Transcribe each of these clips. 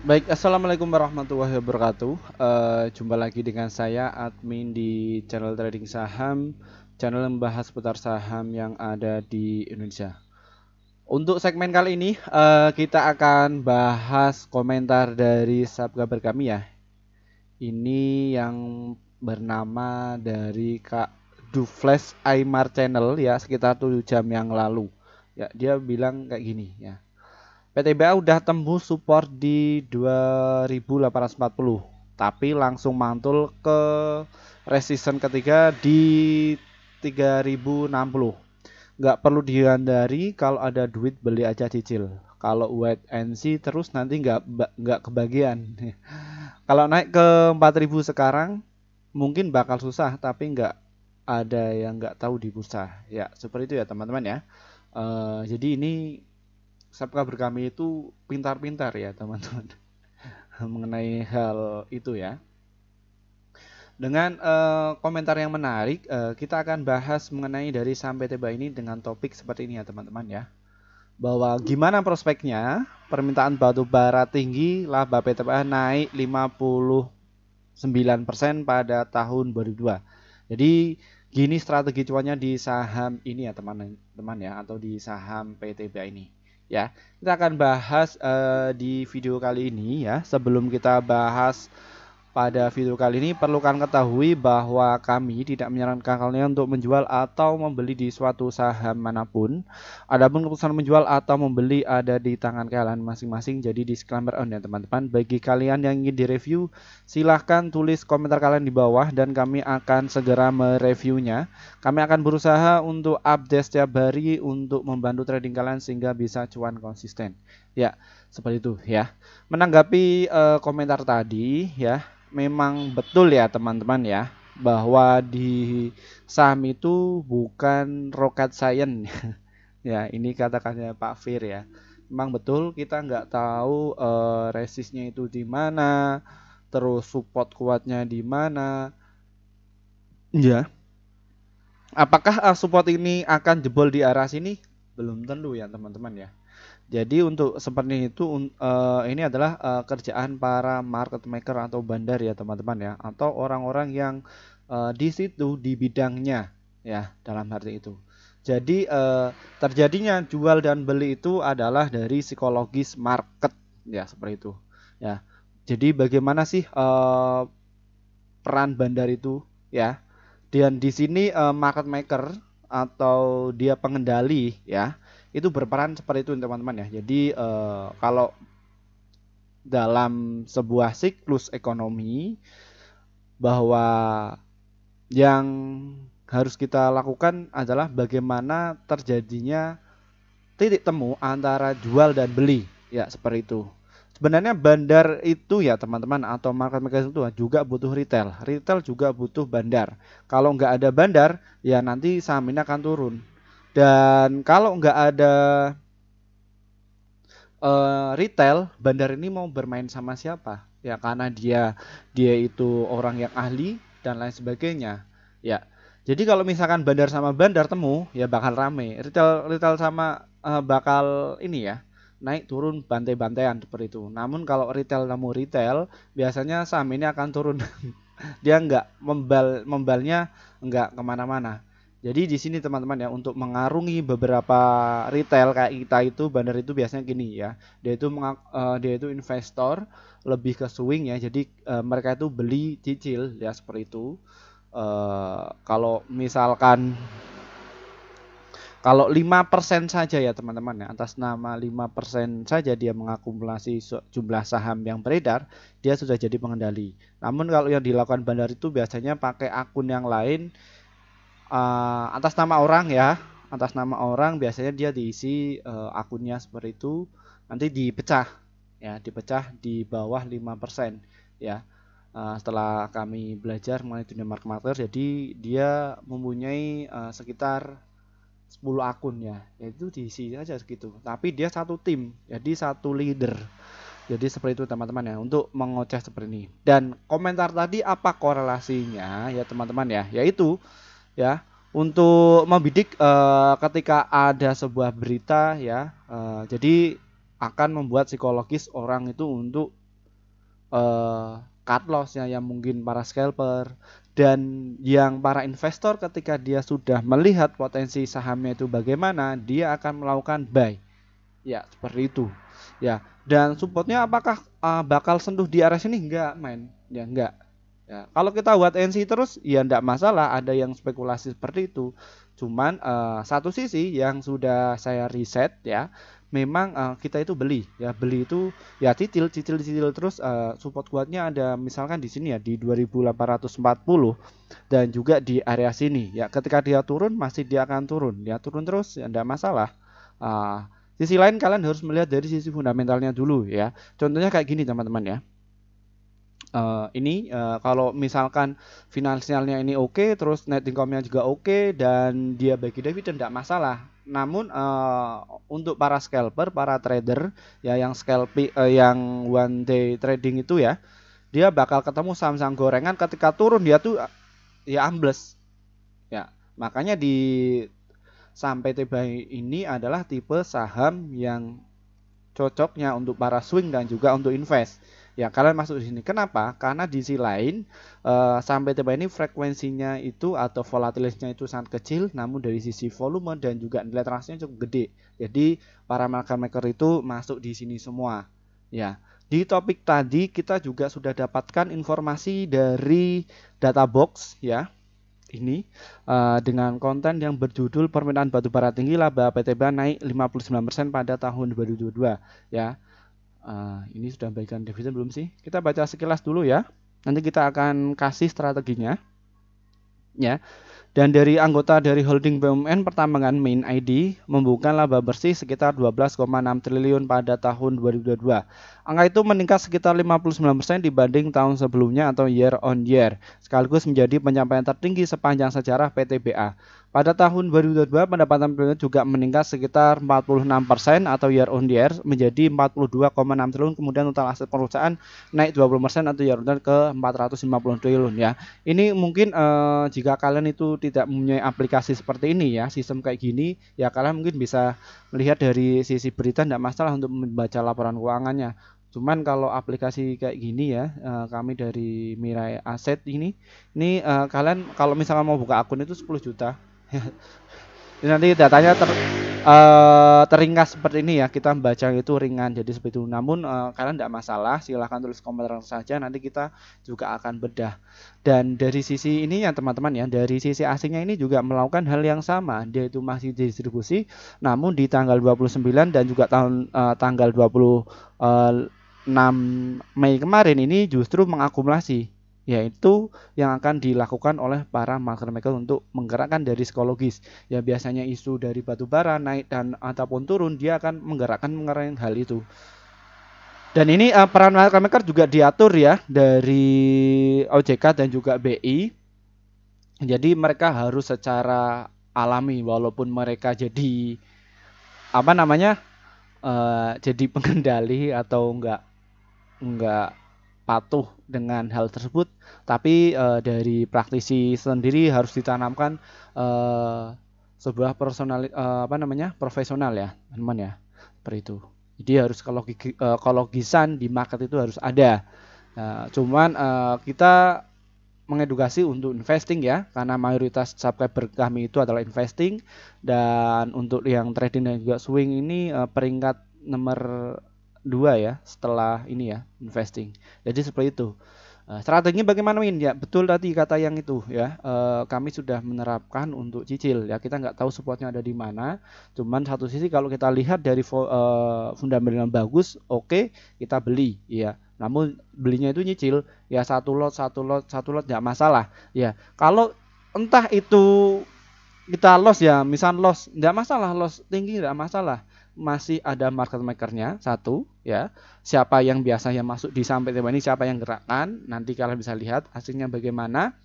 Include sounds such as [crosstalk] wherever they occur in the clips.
Baik, assalamualaikum warahmatullahi wabarakatuh. Uh, jumpa lagi dengan saya admin di channel trading saham, channel membahas seputar saham yang ada di Indonesia. Untuk segmen kali ini uh, kita akan bahas komentar dari subscriber kami ya. Ini yang bernama dari Kak Dufles Aymar Channel ya sekitar 7 jam yang lalu. Ya, dia bilang kayak gini ya PTBA udah tembus support di 2840 tapi langsung mantul ke resisten ketiga di 3060 nggak perlu dihindari kalau ada duit beli aja cicil kalau wait and see terus nanti nggak nggak kebagian [laughs] kalau naik ke 4000 sekarang mungkin bakal susah tapi nggak ada yang nggak tahu di bursa ya seperti itu ya teman-teman ya uh, jadi ini subscriber kami itu pintar-pintar ya teman-teman [laughs] mengenai hal itu ya. Dengan uh, komentar yang menarik, uh, kita akan bahas mengenai dari sampai tiba ini dengan topik seperti ini ya teman-teman ya. Bahwa gimana prospeknya permintaan batu bara tinggi, laba PTPA naik 59% pada tahun 2002. Jadi gini strategi cuannya di saham ini ya teman-teman ya atau di saham PTBA ini ya. Kita akan bahas uh, di video kali ini ya. Sebelum kita bahas pada video kali ini perlu kalian ketahui bahwa kami tidak menyarankan kalian untuk menjual atau membeli di suatu saham manapun. Adapun keputusan menjual atau membeli ada di tangan kalian masing-masing. Jadi disclaimer on ya teman-teman. Bagi kalian yang ingin direview, silahkan tulis komentar kalian di bawah dan kami akan segera mereviewnya. Kami akan berusaha untuk update setiap hari untuk membantu trading kalian sehingga bisa cuan konsisten. Ya, seperti itu ya. Menanggapi uh, komentar tadi ya, memang betul ya teman-teman ya bahwa di saham itu bukan rocket science. [laughs] ya, ini katakannya Pak Fir ya. Memang betul kita nggak tahu uh, eh, resistnya itu di mana, terus support kuatnya di mana. Ya. Apakah eh, support ini akan jebol di arah sini? Belum tentu ya, teman-teman ya jadi untuk seperti itu uh, ini adalah uh, kerjaan para market maker atau bandar ya teman-teman ya atau orang-orang yang uh, di situ di bidangnya ya dalam arti itu. Jadi uh, terjadinya jual dan beli itu adalah dari psikologis market ya seperti itu ya. Jadi bagaimana sih uh, peran bandar itu ya? Dan di sini uh, market maker atau dia pengendali ya itu berperan seperti itu teman-teman ya. Jadi uh, kalau dalam sebuah siklus ekonomi bahwa yang harus kita lakukan adalah bagaimana terjadinya titik temu antara jual dan beli ya seperti itu sebenarnya bandar itu ya teman-teman atau market mechanism itu juga butuh retail retail juga butuh bandar kalau nggak ada bandar ya nanti saham ini akan turun dan kalau nggak ada uh, retail, bandar ini mau bermain sama siapa? Ya karena dia dia itu orang yang ahli dan lain sebagainya. Ya. Jadi kalau misalkan bandar sama bandar temu, ya bakal rame. Retail retail sama uh, bakal ini ya naik turun bantai-bantaian seperti itu. Namun kalau retail nemu retail, biasanya saham ini akan turun. [laughs] dia nggak membal membalnya nggak kemana-mana. Jadi di sini teman-teman ya untuk mengarungi beberapa retail kayak kita itu bandar itu biasanya gini ya. Dia itu mengak, uh, dia itu investor lebih ke swing ya. Jadi uh, mereka itu beli cicil ya seperti itu. Uh, kalau misalkan kalau 5% saja ya teman-teman ya, atas nama 5% saja dia mengakumulasi jumlah saham yang beredar, dia sudah jadi pengendali. Namun kalau yang dilakukan bandar itu biasanya pakai akun yang lain uh, atas nama orang ya atas nama orang biasanya dia diisi uh, akunnya seperti itu nanti dipecah ya dipecah di bawah 5% ya uh, setelah kami belajar mengenai dunia market jadi dia mempunyai uh, sekitar 10 akun ya. ya itu diisi aja segitu tapi dia satu tim jadi satu leader jadi seperti itu teman-teman ya untuk mengoceh seperti ini dan komentar tadi apa korelasinya ya teman-teman ya yaitu ya untuk membidik uh, ketika ada sebuah berita ya uh, jadi akan membuat psikologis orang itu untuk uh, cut lossnya yang mungkin para scalper dan yang para investor ketika dia sudah melihat potensi sahamnya itu bagaimana dia akan melakukan buy ya seperti itu ya dan supportnya apakah uh, bakal sentuh di area sini enggak main ya enggak Ya, kalau kita buat NC terus ya tidak masalah ada yang spekulasi seperti itu. Cuman uh, satu sisi yang sudah saya riset ya, memang uh, kita itu beli ya beli itu ya titil-titil, titil terus uh, support kuatnya ada misalkan di sini ya di 2840 dan juga di area sini ya ketika dia turun masih dia akan turun ya turun terus ya tidak masalah. Uh, sisi lain kalian harus melihat dari sisi fundamentalnya dulu ya. Contohnya kayak gini teman-teman ya uh, ini uh, kalau misalkan finansialnya ini oke okay, terus net income-nya juga oke okay, dan dia bagi dividen ya tidak masalah namun uh, untuk para scalper para trader ya yang scalp uh, yang one day trading itu ya dia bakal ketemu saham-saham gorengan ketika turun dia tuh ya ambles ya makanya di sampai tiba ini adalah tipe saham yang cocoknya untuk para swing dan juga untuk invest ya kalian masuk di sini. Kenapa? Karena di sisi lain uh, sampai tiba ini frekuensinya itu atau volatilitasnya itu sangat kecil, namun dari sisi volume dan juga nilai transaksinya cukup gede. Jadi para market maker itu masuk di sini semua. Ya, di topik tadi kita juga sudah dapatkan informasi dari data box ya ini uh, dengan konten yang berjudul permintaan batu Bara tinggi laba PTBA naik 59% pada tahun 2022 ya. Uh, ini sudah memberikan dividen belum sih? Kita baca sekilas dulu ya. Nanti kita akan kasih strateginya. Ya. Dan dari anggota dari holding BUMN Pertambangan Main ID membuka laba bersih sekitar 12,6 triliun pada tahun 2022. Angka itu meningkat sekitar 59% dibanding tahun sebelumnya atau year on year, sekaligus menjadi pencapaian tertinggi sepanjang sejarah PTBA. Pada tahun 2022, pendapatan pemerintah juga meningkat sekitar 46% atau year on year menjadi 42,6 triliun. Kemudian total aset perusahaan naik 20% atau year on year ke 450 triliun ya. Ini mungkin eh, jika kalian itu tidak mempunyai aplikasi seperti ini ya, sistem kayak gini, ya kalian mungkin bisa melihat dari sisi berita tidak masalah untuk membaca laporan keuangannya. Cuman kalau aplikasi kayak gini ya, eh, kami dari Mirai Aset ini, ini eh, kalian kalau misalkan mau buka akun itu 10 juta, jadi [laughs] nanti datanya ter, uh, eh, teringkas seperti ini ya kita baca itu ringan jadi seperti itu namun uh, kalian tidak masalah silahkan tulis komentar saja nanti kita juga akan bedah dan dari sisi ini ya teman-teman ya dari sisi asingnya ini juga melakukan hal yang sama dia itu masih distribusi namun di tanggal 29 dan juga tahun uh, tanggal 20 uh, 6 Mei kemarin ini justru mengakumulasi yaitu yang akan dilakukan oleh para market maker untuk menggerakkan dari psikologis. Ya biasanya isu dari batu bara naik dan ataupun turun dia akan menggerakkan mengenai hal itu. Dan ini uh, peran market maker juga diatur ya dari OJK dan juga BI. Jadi mereka harus secara alami walaupun mereka jadi apa namanya? Uh, jadi [laughs] pengendali atau enggak enggak patuh dengan hal tersebut, tapi e, dari praktisi sendiri harus ditanamkan e, sebuah personal e, eh, apa namanya profesional ya, teman ya, seperti itu. Jadi harus kalau kalau gisan di market itu harus ada. e, cuman e, kita mengedukasi untuk investing ya karena mayoritas subscriber kami itu adalah investing dan untuk yang trading dan juga swing ini e, peringkat nomor dua ya setelah ini ya investing. Jadi seperti itu. Eh, strategi bagaimana Win? Ya betul tadi kata yang itu ya. Uh, kami sudah menerapkan untuk cicil ya. Kita nggak tahu supportnya ada di mana. Cuman satu sisi kalau kita lihat dari uh, fundamental yang bagus, oke okay, kita beli ya. Namun belinya itu nyicil ya satu lot satu lot satu lot nggak masalah ya. Kalau entah itu kita loss ya misal loss nggak masalah loss tinggi nggak masalah masih ada market makernya satu ya siapa yang biasa yang masuk di sampai tiba ini siapa yang gerakkan nanti kalian bisa lihat hasilnya bagaimana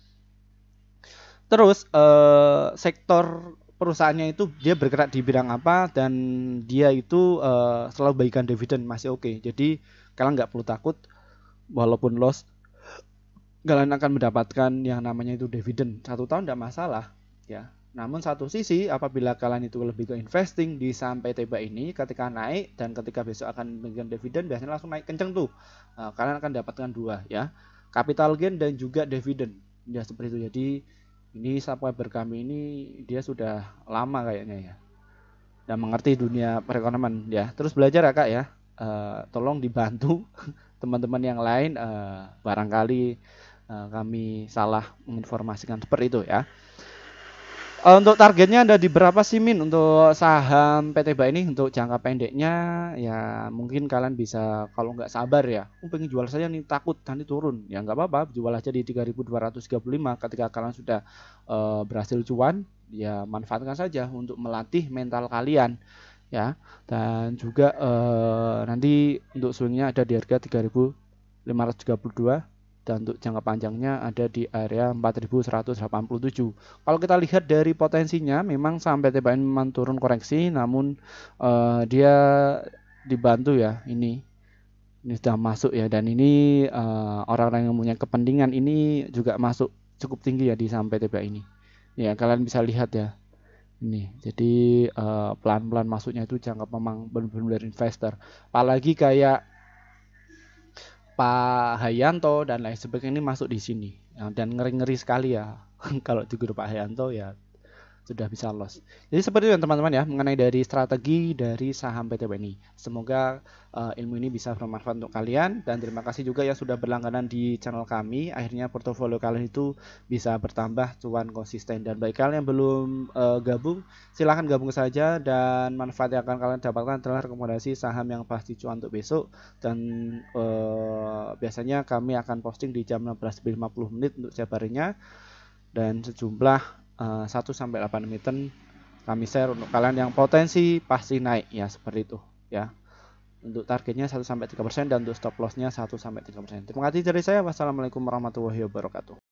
terus eh, sektor perusahaannya itu dia bergerak di bidang apa dan dia itu eh, selalu bagikan dividen masih oke okay. jadi kalian nggak perlu takut walaupun loss kalian akan mendapatkan yang namanya itu dividen satu tahun tidak masalah ya namun satu sisi, apabila kalian itu lebih ke investing di sampai tiba ini, ketika naik dan ketika besok akan memberikan dividen, biasanya langsung naik kenceng tuh. Nah, kalian akan dapatkan dua ya, capital gain dan juga dividen. Ya seperti itu. Jadi ini subscriber kami ini dia sudah lama kayaknya ya. Dan mengerti dunia perekonomian ya. Terus belajar ya kak ya. Uh, tolong dibantu [laughs] teman-teman yang lain uh, barangkali uh, kami salah menginformasikan seperti itu ya. Eh, untuk targetnya ada di berapa sih Min untuk saham PT BA ini untuk jangka pendeknya ya mungkin kalian bisa kalau nggak sabar ya oh, pengen jual saja nih takut nanti turun ya nggak apa-apa jual aja di 3235 ketika kalian sudah uh, berhasil cuan ya manfaatkan saja untuk melatih mental kalian ya dan juga uh, nanti untuk swingnya ada di harga 3532 dan untuk jangka panjangnya ada di area 4187. Kalau kita lihat dari potensinya memang sampai TBN memang turun koreksi namun uh, dia dibantu ya ini ini sudah masuk ya dan ini eh, orang-orang uh, yang punya kepentingan ini juga masuk cukup tinggi ya di sampai TBA ini. Ya, kalian bisa lihat ya. Ini. Jadi eh, pelan-pelan uh, masuknya itu jangka memang benar-benar investor. Apalagi kayak Pak Hayanto dan lain sebagainya ini masuk di sini. Ya, dan ngeri-ngeri sekali ya [laughs] kalau di grup Pak Hayanto ya sudah bisa loss. Jadi seperti itu ya, teman-teman ya mengenai dari strategi dari saham PT ini. Semoga uh, ilmu ini bisa bermanfaat untuk kalian dan terima kasih juga yang sudah berlangganan di channel kami. Akhirnya portofolio kalian itu bisa bertambah cuan konsisten dan bagi kalian yang belum uh, gabung silahkan gabung saja dan manfaat yang akan kalian dapatkan adalah rekomendasi saham yang pasti cuan untuk besok dan uh, biasanya kami akan posting di jam 16.50 menit untuk setiap dan sejumlah 1 eh, sampai 8 emiten kami share untuk kalian yang potensi pasti naik ya seperti itu ya. Untuk targetnya 1 sampai 3% dan untuk stop lossnya 1 sampai 3%. Terima kasih dari saya. Wassalamualaikum warahmatullahi wabarakatuh.